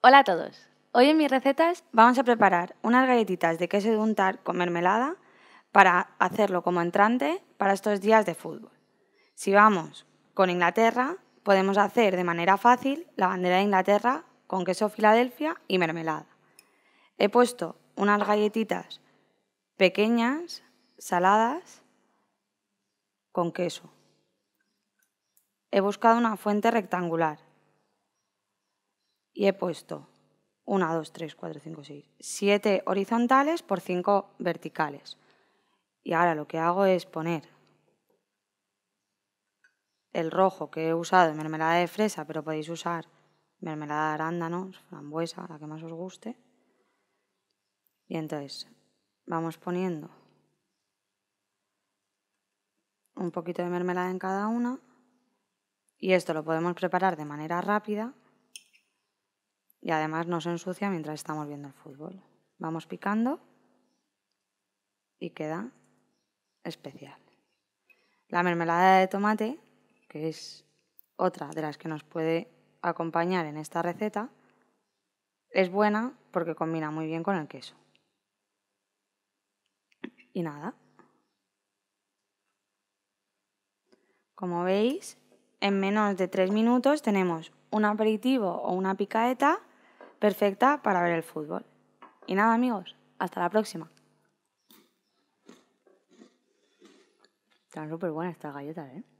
Hola a todos. Hoy en mis recetas vamos a preparar unas galletitas de queso de untar con mermelada para hacerlo como entrante para estos días de fútbol. Si vamos con Inglaterra, podemos hacer de manera fácil la bandera de Inglaterra con queso Filadelfia y mermelada. He puesto unas galletitas pequeñas, saladas, con queso. He buscado una fuente rectangular y he puesto 1, 2, 3, 4, 5, 6, 7 horizontales por 5 verticales. Y ahora lo que hago es poner el rojo que he usado en mermelada de fresa, pero podéis usar mermelada de arándanos, frambuesa, la que más os guste. Y entonces vamos poniendo un poquito de mermelada en cada una. Y esto lo podemos preparar de manera rápida y además no se ensucia mientras estamos viendo el fútbol. Vamos picando y queda especial. La mermelada de tomate, que es otra de las que nos puede acompañar en esta receta, es buena porque combina muy bien con el queso. Y nada. Como veis, en menos de tres minutos tenemos un aperitivo o una picaeta perfecta para ver el fútbol. Y nada amigos, hasta la próxima. Están súper buenas estas galletas, ¿eh?